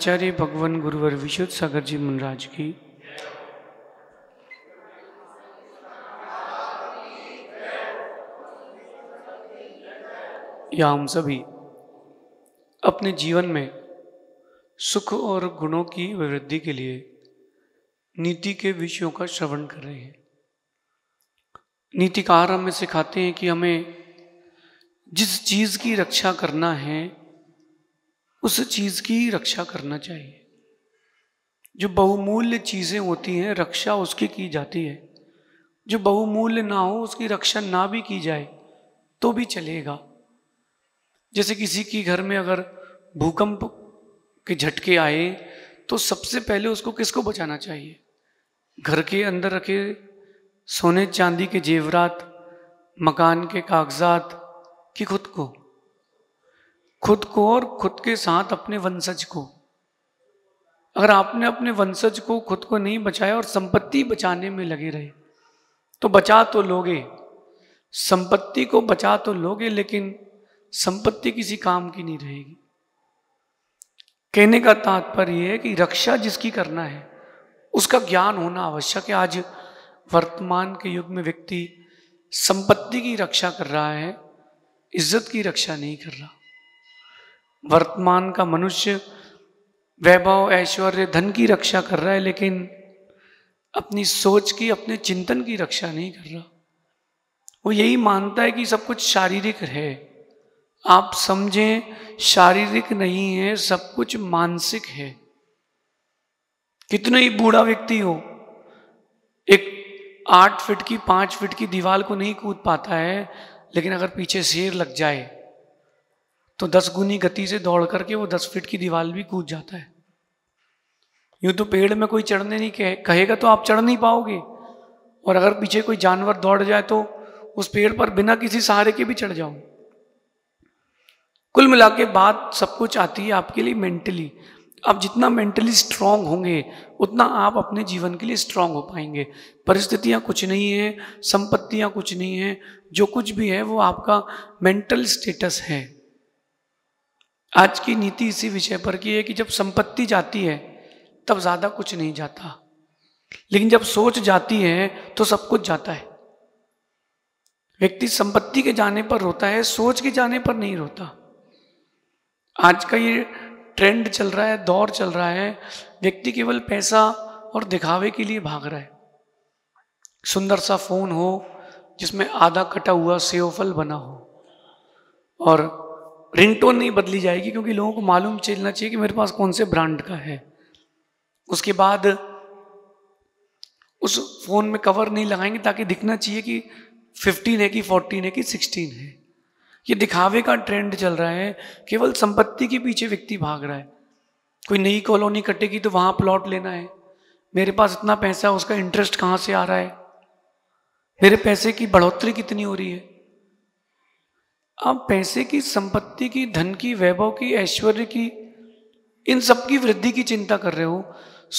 आचार्य भगवान गुरुवर विशुद्ध सागर जी महाराज की या हम सभी अपने जीवन में सुख और गुणों की वृद्धि के लिए नीति के विषयों का श्रवण कर रहे हैं नीतिकार हमें सिखाते हैं कि हमें जिस चीज़ की रक्षा करना है उस चीज़ की रक्षा करना चाहिए जो बहुमूल्य चीज़ें होती हैं रक्षा उसकी की जाती है जो बहुमूल्य ना हो उसकी रक्षा ना भी की जाए तो भी चलेगा जैसे किसी की घर में अगर भूकंप के झटके आए तो सबसे पहले उसको किसको बचाना चाहिए घर के अंदर रखे सोने चांदी के जेवरात मकान के कागजात कि खुद को खुद को और खुद के साथ अपने वंशज को अगर आपने अपने वंशज को खुद को नहीं बचाया और संपत्ति बचाने में लगे रहे तो बचा तो लोगे संपत्ति को बचा तो लोगे लेकिन संपत्ति किसी काम की नहीं रहेगी कहने का तात्पर्य है कि रक्षा जिसकी करना है उसका ज्ञान होना आवश्यक है आज वर्तमान के युग में व्यक्ति संपत्ति की रक्षा कर रहा है इज्जत की रक्षा नहीं कर रहा वर्तमान का मनुष्य वैभव ऐश्वर्य धन की रक्षा कर रहा है लेकिन अपनी सोच की अपने चिंतन की रक्षा नहीं कर रहा वो यही मानता है कि सब कुछ शारीरिक है आप समझें शारीरिक नहीं है सब कुछ मानसिक है कितना ही बूढ़ा व्यक्ति हो एक आठ फिट की पांच फिट की दीवार को नहीं कूद पाता है लेकिन अगर पीछे शेर लग जाए तो दस गुनी गति से दौड़ करके वो दस फीट की दीवार भी कूद जाता है यूं तो पेड़ में कोई चढ़ने नहीं कहे कहेगा तो आप चढ़ नहीं पाओगे और अगर पीछे कोई जानवर दौड़ जाए तो उस पेड़ पर बिना किसी सहारे के भी चढ़ जाओ कुल मिला के बात सब कुछ आती है आपके लिए मेंटली आप जितना मेंटली स्ट्रांग होंगे उतना आप अपने जीवन के लिए स्ट्रांग हो पाएंगे परिस्थितियाँ कुछ नहीं है संपत्तियाँ कुछ नहीं है जो कुछ भी है वो आपका मेंटल स्टेटस है आज की नीति इसी विषय पर की है कि जब संपत्ति जाती है तब ज़्यादा कुछ नहीं जाता लेकिन जब सोच जाती है तो सब कुछ जाता है व्यक्ति संपत्ति के जाने पर रोता है सोच के जाने पर नहीं रोता आज का ये ट्रेंड चल रहा है दौर चल रहा है व्यक्ति केवल पैसा और दिखावे के लिए भाग रहा है सुंदर सा फोन हो जिसमें आधा कटा हुआ सेवफल बना हो और रिंगटोन नहीं बदली जाएगी क्योंकि लोगों को मालूम चलना चाहिए कि मेरे पास कौन से ब्रांड का है उसके बाद उस फ़ोन में कवर नहीं लगाएंगे ताकि दिखना चाहिए कि फिफ्टीन है कि फोर्टीन है कि सिक्सटीन है ये दिखावे का ट्रेंड चल रहा है केवल संपत्ति के पीछे व्यक्ति भाग रहा है कोई नई कॉलोनी कटेगी तो वहाँ प्लॉट लेना है मेरे पास इतना पैसा है उसका इंटरेस्ट कहाँ से आ रहा है मेरे पैसे की बढ़ोतरी कितनी हो रही है आप पैसे की संपत्ति की धन की वैभव की ऐश्वर्य की इन सब की वृद्धि की चिंता कर रहे हो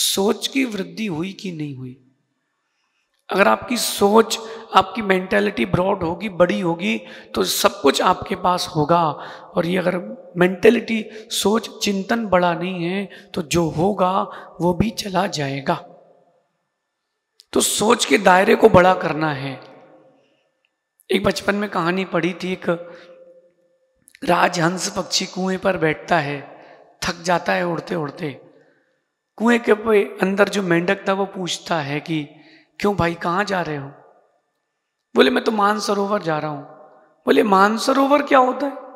सोच की वृद्धि हुई कि नहीं हुई अगर आपकी सोच आपकी मेंटेलिटी ब्रॉड होगी बड़ी होगी तो सब कुछ आपके पास होगा और ये अगर मेंटेलिटी सोच चिंतन बड़ा नहीं है तो जो होगा वो भी चला जाएगा तो सोच के दायरे को बड़ा करना है एक बचपन में कहानी पढ़ी थी एक राजहंस पक्षी कुएं पर बैठता है थक जाता है उड़ते उड़ते कुएं के अंदर जो मेंढक था वो पूछता है कि क्यों भाई कहाँ जा रहे हो बोले मैं तो मानसरोवर जा रहा हूँ बोले मानसरोवर क्या होता है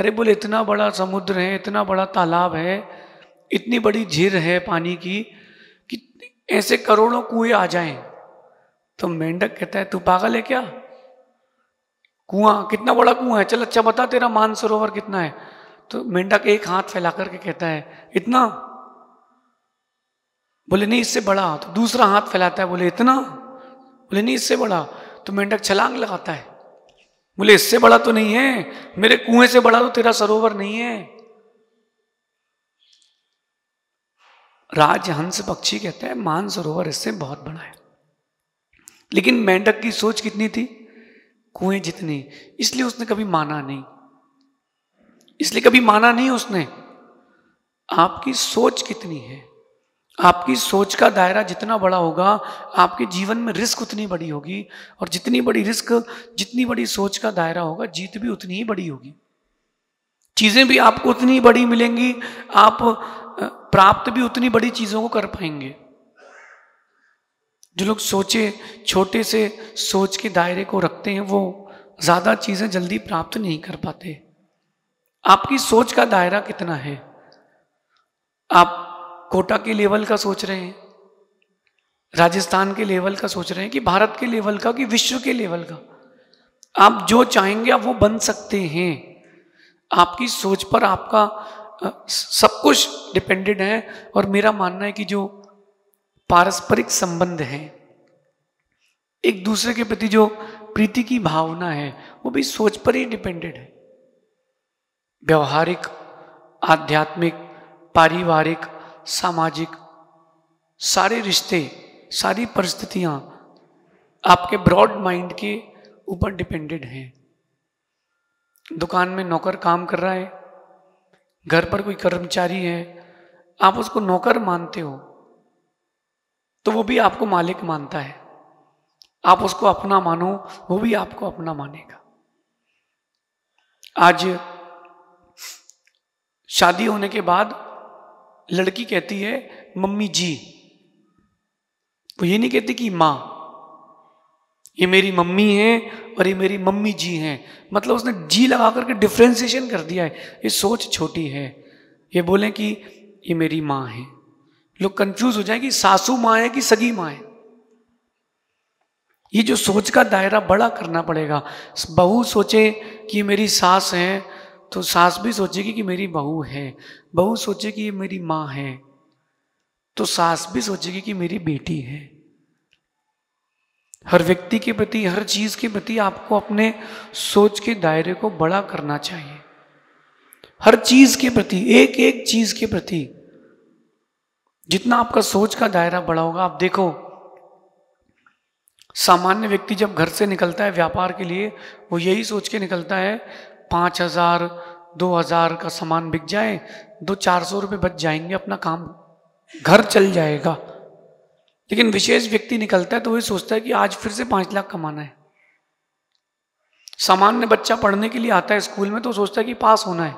अरे बोले इतना बड़ा समुद्र है इतना बड़ा तालाब है इतनी बड़ी झीर है पानी की कि ऐसे करोड़ों कुएं आ जाएं तो मेंढक कहता है तू पागल है क्या कुआं कितना बड़ा कुआं है चल अच्छा बता तेरा मानसरोवर कितना है तो मेंढक एक हाथ फैला करके कहता है इतना बोले नहीं इससे बड़ा तो दूसरा हाथ फैलाता है बोले इतना बोले नहीं इससे बड़ा तो मेंढक छलांग लगाता है बोले इससे बड़ा तो नहीं है मेरे कुएं से बड़ा तो तेरा सरोवर नहीं है राज हंस पक्षी कहता है मान सरोवर इससे बहुत बड़ा है लेकिन मेंढक की सोच कितनी थी कुएं जितने इसलिए उसने कभी माना नहीं इसलिए कभी माना नहीं उसने आपकी सोच कितनी है आपकी सोच का दायरा जितना बड़ा होगा आपके जीवन में रिस्क उतनी बड़ी होगी और जितनी बड़ी रिस्क जितनी बड़ी सोच का दायरा होगा जीत भी उतनी ही बड़ी होगी चीज़ें भी आपको उतनी बड़ी मिलेंगी आप प्राप्त भी उतनी बड़ी चीज़ों को कर पाएंगे जो लोग सोचे छोटे से सोच के दायरे को रखते हैं वो ज़्यादा चीज़ें जल्दी प्राप्त नहीं कर पाते आपकी सोच का दायरा कितना है आप कोटा के लेवल का सोच रहे हैं राजस्थान के लेवल का सोच रहे हैं कि भारत के लेवल का कि विश्व के लेवल का आप जो चाहेंगे आप वो बन सकते हैं आपकी सोच पर आपका सब कुछ डिपेंडेड है और मेरा मानना है कि जो पारस्परिक संबंध है एक दूसरे के प्रति जो प्रीति की भावना है वो भी सोच पर ही डिपेंडेड है व्यवहारिक आध्यात्मिक पारिवारिक सामाजिक सारे रिश्ते सारी परिस्थितियां आपके ब्रॉड माइंड के ऊपर डिपेंडेड हैं दुकान में नौकर काम कर रहा है घर पर कोई कर्मचारी है आप उसको नौकर मानते हो तो वो भी आपको मालिक मानता है आप उसको अपना मानो वो भी आपको अपना मानेगा आज शादी होने के बाद लड़की कहती है मम्मी जी वो ये नहीं कहती कि माँ ये मेरी मम्मी है और ये मेरी मम्मी जी हैं मतलब उसने जी लगा करके डिफ्रेंसिएशन कर दिया है ये सोच छोटी है ये बोले कि ये मेरी माँ है लोग कंफ्यूज हो जाएंगे सासू माँ है कि सगी माँ है ये जो सोच का दायरा बड़ा करना पड़ेगा बहू सोचे कि मेरी सास है तो सास भी सोचेगी कि मेरी बहू है बहू सोचे कि ये मेरी माँ है तो सास भी सोचेगी कि मेरी बेटी है हर व्यक्ति के प्रति हर चीज के प्रति आपको अपने सोच के दायरे को बड़ा करना चाहिए हर चीज के प्रति एक एक चीज के प्रति जितना आपका सोच का दायरा बड़ा होगा आप देखो सामान्य व्यक्ति जब घर से निकलता है व्यापार के लिए वो यही सोच के निकलता है पाँच हजार दो हजार का सामान बिक जाए दो चार सौ रुपये बच जाएंगे अपना काम घर चल जाएगा लेकिन विशेष व्यक्ति निकलता है तो वही सोचता है कि आज फिर से पाँच लाख कमाना है सामान्य बच्चा पढ़ने के लिए आता है स्कूल में तो सोचता है कि पास होना है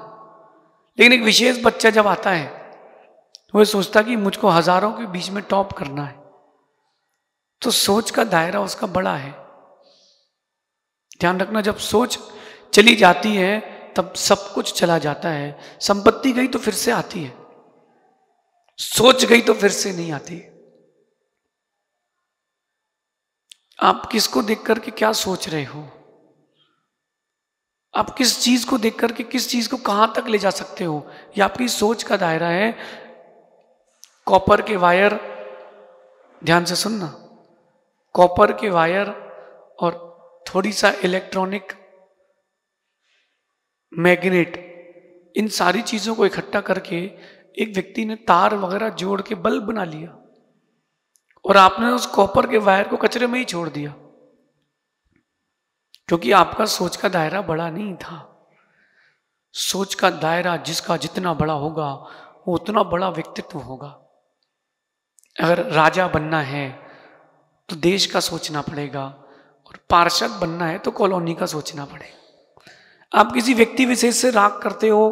लेकिन एक विशेष बच्चा जब आता है वो सोचता कि मुझको हजारों के बीच में टॉप करना है तो सोच का दायरा उसका बड़ा है ध्यान रखना जब सोच चली जाती है तब सब कुछ चला जाता है संपत्ति गई तो फिर से आती है सोच गई तो फिर से नहीं आती आप किसको देख करके क्या सोच रहे हो आप किस चीज को देख करके किस चीज को कहां तक ले जा सकते हो यह आपकी सोच का दायरा है कॉपर के वायर ध्यान से सुनना कॉपर के वायर और थोड़ी सा इलेक्ट्रॉनिक मैग्नेट इन सारी चीज़ों को इकट्ठा करके एक व्यक्ति ने तार वगैरह जोड़ के बल्ब बना लिया और आपने उस कॉपर के वायर को कचरे में ही छोड़ दिया क्योंकि आपका सोच का दायरा बड़ा नहीं था सोच का दायरा जिसका जितना बड़ा होगा वो उतना बड़ा व्यक्तित्व होगा अगर राजा बनना है तो देश का सोचना पड़ेगा और पार्षद बनना है तो कॉलोनी का सोचना पड़ेगा आप किसी व्यक्ति विशेष से राग करते हो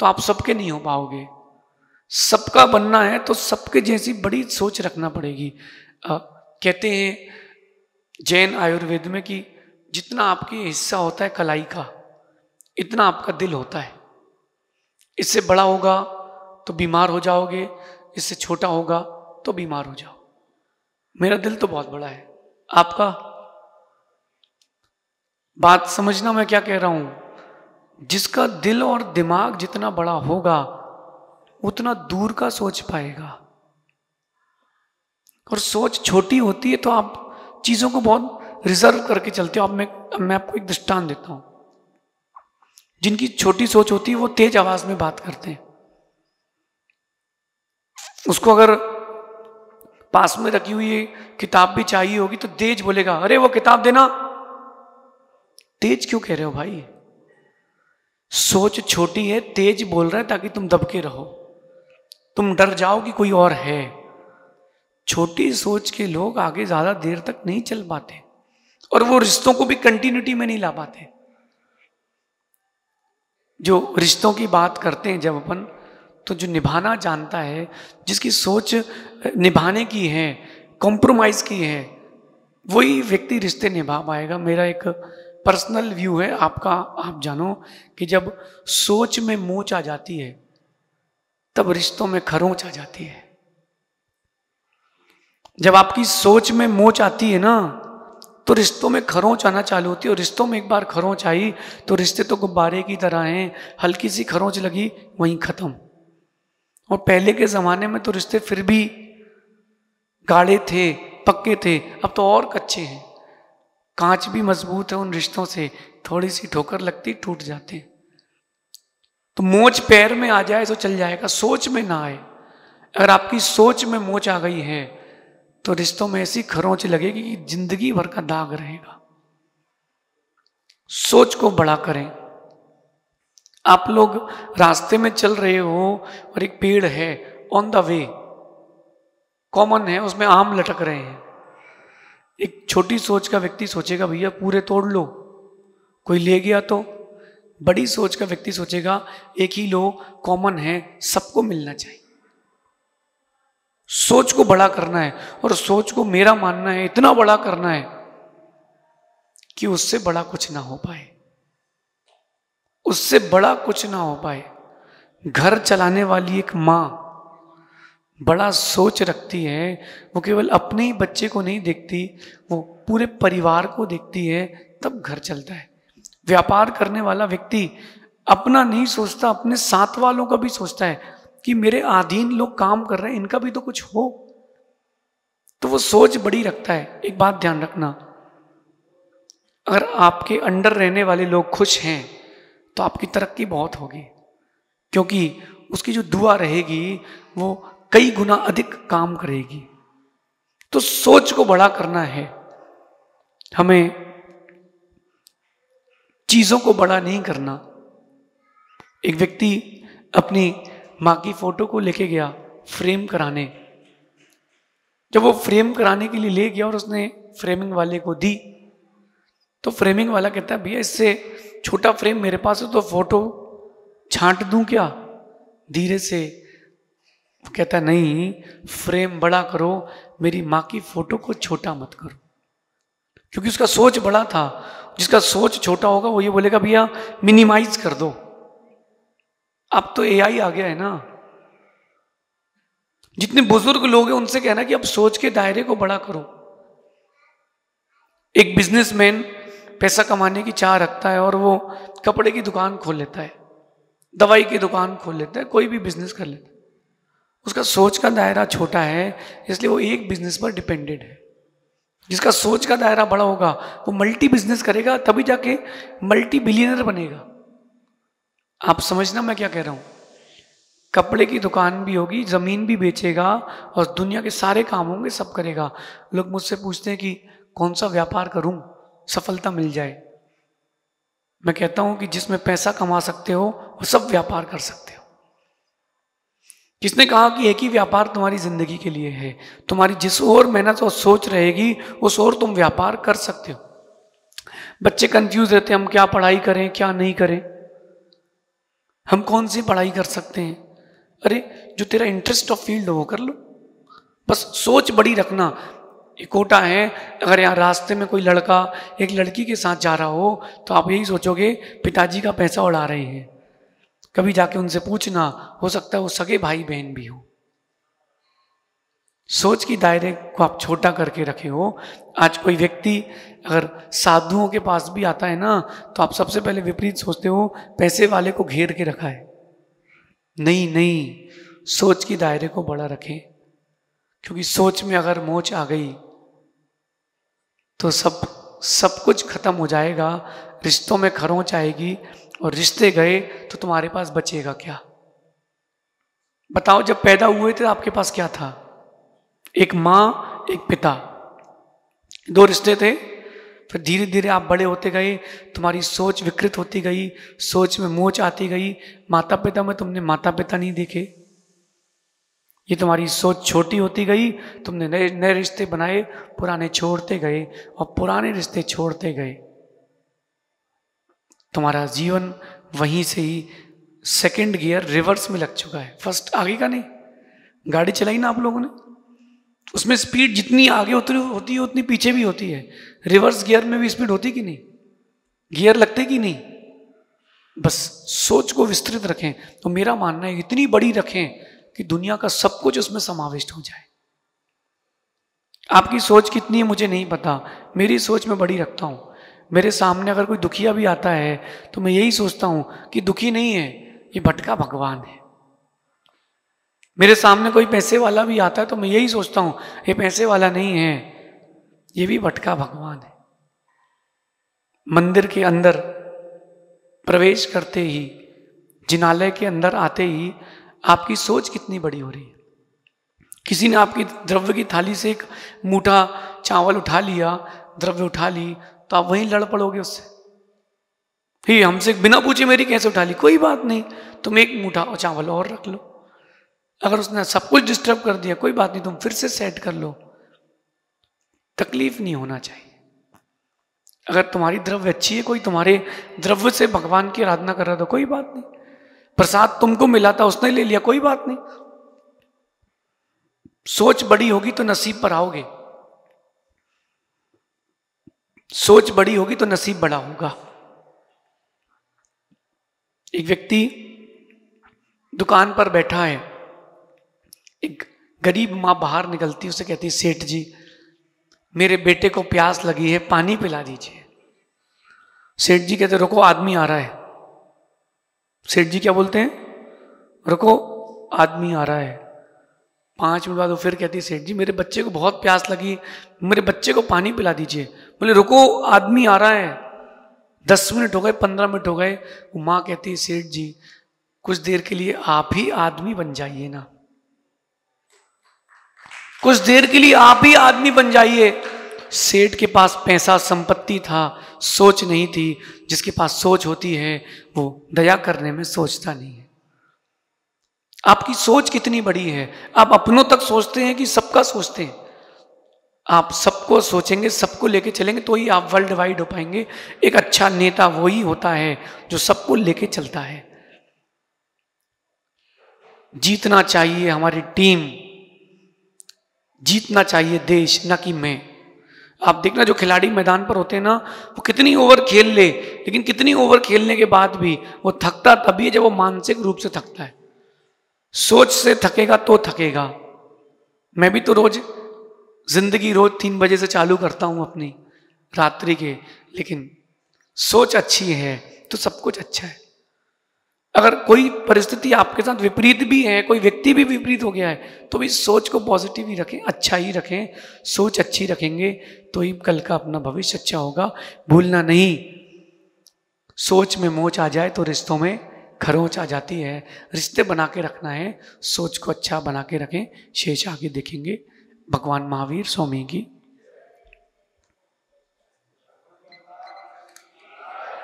तो आप सबके नहीं हो पाओगे सबका बनना है तो सबके जैसी बड़ी सोच रखना पड़ेगी आ, कहते हैं जैन आयुर्वेद में कि जितना आपकी हिस्सा होता है कलाई का इतना आपका दिल होता है इससे बड़ा होगा तो बीमार हो जाओगे इससे छोटा होगा तो बीमार हो जाओ मेरा दिल तो बहुत बड़ा है आपका बात समझना मैं क्या कह रहा हूं जिसका दिल और दिमाग जितना बड़ा होगा उतना दूर का सोच पाएगा और सोच छोटी होती है तो आप चीजों को बहुत रिजर्व करके चलते हो आप मैं मैं आपको एक दृष्टांत देता हूं जिनकी छोटी सोच होती है वो तेज आवाज में बात करते हैं उसको अगर पास में रखी हुई किताब भी चाहिए होगी तो तेज बोलेगा अरे वो किताब देना तेज क्यों कह रहे हो भाई सोच छोटी है तेज बोल रहा है ताकि तुम दबके रहो तुम डर जाओ कि कोई और है छोटी सोच के लोग आगे ज्यादा देर तक नहीं चल पाते और वो रिश्तों को भी कंटिन्यूटी में नहीं ला पाते जो रिश्तों की बात करते हैं जब अपन तो जो निभाना जानता है जिसकी सोच निभाने की है कॉम्प्रोमाइज़ की है वही व्यक्ति रिश्ते निभा पाएगा मेरा एक पर्सनल व्यू है आपका आप जानो कि जब सोच में मोच आ जाती है तब रिश्तों में खरोंच आ जाती है जब आपकी सोच में मोच आती है ना तो रिश्तों में खरोंच आना चालू होती है और रिश्तों में एक बार खरोंच आई तो रिश्ते तो गुब्बारे की तरह हैं हल्की सी खरोंच लगी वहीं ख़त्म और पहले के ज़माने में तो रिश्ते फिर भी गाढ़े थे पक्के थे अब तो और कच्चे हैं कांच भी मजबूत है उन रिश्तों से थोड़ी सी ठोकर लगती टूट जाते हैं तो मोच पैर में आ जाए तो चल जाएगा सोच में ना आए अगर आपकी सोच में मोच आ गई है तो रिश्तों में ऐसी खरोंच लगेगी कि जिंदगी भर का दाग रहेगा सोच को बड़ा करें आप लोग रास्ते में चल रहे हो और एक पेड़ है ऑन द वे कॉमन है उसमें आम लटक रहे हैं एक छोटी सोच का व्यक्ति सोचेगा भैया पूरे तोड़ लो कोई ले गया तो बड़ी सोच का व्यक्ति सोचेगा एक ही लो कॉमन है सबको मिलना चाहिए सोच को बड़ा करना है और सोच को मेरा मानना है इतना बड़ा करना है कि उससे बड़ा कुछ ना हो पाए उससे बड़ा कुछ ना हो पाए घर चलाने वाली एक मां बड़ा सोच रखती है वो केवल अपने ही बच्चे को नहीं देखती वो पूरे परिवार को देखती है तब घर चलता है व्यापार करने वाला व्यक्ति अपना नहीं सोचता अपने साथ वालों का भी सोचता है कि मेरे अधीन लोग काम कर रहे हैं इनका भी तो कुछ हो तो वो सोच बड़ी रखता है एक बात ध्यान रखना अगर आपके अंडर रहने वाले लोग खुश हैं तो आपकी तरक्की बहुत होगी क्योंकि उसकी जो दुआ रहेगी वो कई गुना अधिक काम करेगी तो सोच को बड़ा करना है हमें चीजों को बड़ा नहीं करना एक व्यक्ति अपनी माँ की फोटो को लेके गया फ्रेम कराने जब वो फ्रेम कराने के लिए ले गया और उसने फ्रेमिंग वाले को दी तो फ्रेमिंग वाला कहता है भैया इससे छोटा फ्रेम मेरे पास है तो फोटो छांट दूं क्या धीरे से वो कहता नहीं फ्रेम बड़ा करो मेरी माँ की फोटो को छोटा मत करो क्योंकि उसका सोच बड़ा था जिसका सोच छोटा होगा वो ये बोलेगा भैया मिनिमाइज कर दो अब तो एआई आ गया है ना जितने बुजुर्ग लोग हैं उनसे कहना कि अब सोच के दायरे को बड़ा करो एक बिजनेसमैन पैसा कमाने की चाह रखता है और वो कपड़े की दुकान खोल लेता है दवाई की दुकान खोल लेता है कोई भी बिजनेस कर लेता है उसका सोच का दायरा छोटा है इसलिए वो एक बिजनेस पर डिपेंडेड है जिसका सोच का दायरा बड़ा होगा वो मल्टी बिजनेस करेगा तभी जाके मल्टी बिलियनर बनेगा आप समझना मैं क्या कह रहा हूँ कपड़े की दुकान भी होगी ज़मीन भी बेचेगा और दुनिया के सारे काम होंगे सब करेगा लोग मुझसे पूछते हैं कि कौन सा व्यापार करूं सफलता मिल जाए मैं कहता हूं कि जिसमें पैसा कमा सकते हो वो सब व्यापार कर सकते हो किसने कहा कि एक ही व्यापार तुम्हारी ज़िंदगी के लिए है तुम्हारी जिस और मेहनत और सोच रहेगी उस और तुम व्यापार कर सकते हो बच्चे कंफ्यूज रहते हैं हम क्या पढ़ाई करें क्या नहीं करें हम कौन सी पढ़ाई कर सकते हैं अरे जो तेरा इंटरेस्ट ऑफ फील्ड हो वो कर लो बस सोच बड़ी रखना एक कोटा है अगर यहाँ रास्ते में कोई लड़का एक लड़की के साथ जा रहा हो तो आप यही सोचोगे पिताजी का पैसा उड़ा रहे हैं कभी जाके उनसे पूछना हो सकता है वो सगे भाई बहन भी हो सोच की दायरे को आप छोटा करके रखे हो आज कोई व्यक्ति अगर साधुओं के पास भी आता है ना तो आप सबसे पहले विपरीत सोचते हो पैसे वाले को घेर के रखा है नहीं नहीं सोच की दायरे को बड़ा रखें क्योंकि सोच में अगर मोच आ गई तो सब सब कुछ खत्म हो जाएगा रिश्तों में खरोंच आएगी और रिश्ते गए तो तुम्हारे पास बचेगा क्या बताओ जब पैदा हुए थे तो आपके पास क्या था एक माँ एक पिता दो रिश्ते थे फिर धीरे धीरे आप बड़े होते गए तुम्हारी सोच विकृत होती गई सोच में मोच आती गई माता पिता में तुमने माता पिता नहीं देखे ये तुम्हारी सोच छोटी होती गई तुमने नए नए रिश्ते बनाए पुराने छोड़ते गए और पुराने रिश्ते छोड़ते गए तुम्हारा जीवन वहीं से ही सेकंड गियर रिवर्स में लग चुका है फर्स्ट आगे का नहीं गाड़ी चलाई ना आप लोगों ने उसमें स्पीड जितनी आगे उतनी होती है उतनी पीछे भी होती है रिवर्स गियर में भी स्पीड होती कि नहीं गियर लगते कि नहीं बस सोच को विस्तृत रखें तो मेरा मानना है इतनी बड़ी रखें कि दुनिया का सब कुछ उसमें समाविष्ट हो जाए आपकी सोच कितनी है मुझे नहीं पता मेरी सोच मैं बड़ी रखता हूं मेरे सामने अगर कोई दुखिया भी आता है तो मैं यही सोचता हूं कि दुखी नहीं है ये भटका भगवान है मेरे सामने कोई पैसे वाला भी आता है तो मैं यही सोचता हूं ये पैसे वाला नहीं है ये भी भटका भगवान है मंदिर के अंदर प्रवेश करते ही जिनालय के अंदर आते ही आपकी सोच कितनी बड़ी हो रही है किसी ने आपकी द्रव्य की थाली से एक मूठा चावल उठा लिया द्रव्य उठा ली तो आप वहीं लड़ पड़ोगे उससे ही हमसे बिना पूछे मेरी कैसे उठा ली कोई बात नहीं तुम एक मूठा और चावल और रख लो अगर उसने सब कुछ डिस्टर्ब कर दिया कोई बात नहीं तुम फिर से सेट कर लो तकलीफ नहीं होना चाहिए अगर तुम्हारी द्रव्य अच्छी है कोई तुम्हारे द्रव्य से भगवान की आराधना कर रहा था तो कोई बात नहीं प्रसाद तुमको मिला था उसने ले लिया कोई बात नहीं सोच बड़ी होगी तो नसीब पर आओगे सोच बड़ी होगी तो नसीब बड़ा होगा एक व्यक्ति दुकान पर बैठा है एक गरीब माँ बाहर निकलती उसे कहती सेठ जी मेरे बेटे को प्यास लगी है पानी पिला दीजिए सेठ जी कहते रुको आदमी आ रहा है सेठ जी क्या बोलते हैं रुको आदमी आ रहा है पाँच मिनट बाद वो फिर कहती सेठ जी मेरे बच्चे को बहुत प्यास लगी मेरे बच्चे को पानी पिला दीजिए बोले रुको आदमी आ रहा है दस मिनट हो गए पंद्रह मिनट हो गए वो माँ कहती सेठ जी कुछ देर के लिए आप ही आदमी बन जाइए ना कुछ देर के लिए आप ही आदमी बन जाइए सेठ के पास पैसा संपत्ति था सोच नहीं थी जिसके पास सोच होती है वो दया करने में सोचता नहीं है आपकी सोच कितनी बड़ी है आप अपनों तक सोचते हैं कि सबका सोचते हैं आप सबको सोचेंगे सबको लेके चलेंगे तो ही आप वर्ल्ड वाइड हो पाएंगे एक अच्छा नेता वही होता है जो सबको लेके चलता है जीतना चाहिए हमारी टीम जीतना चाहिए देश न कि मैं आप देखना जो खिलाड़ी मैदान पर होते हैं ना वो कितनी ओवर खेल ले लेकिन कितनी ओवर खेलने के बाद भी वो थकता तभी है जब वो मानसिक रूप से थकता है सोच से थकेगा तो थकेगा मैं भी तो रोज जिंदगी रोज तीन बजे से चालू करता हूं अपनी रात्रि के लेकिन सोच अच्छी है तो सब कुछ अच्छा है अगर कोई परिस्थिति आपके साथ विपरीत भी है कोई व्यक्ति भी विपरीत हो गया है तो भी सोच को पॉजिटिव ही रखें अच्छा ही रखें सोच अच्छी रखेंगे तो ही कल का अपना भविष्य अच्छा होगा भूलना नहीं सोच में मोच आ जाए तो रिश्तों में खरोच आ जाती है रिश्ते बना के रखना है सोच को अच्छा बना के रखें शेष आगे देखेंगे भगवान महावीर स्वामी की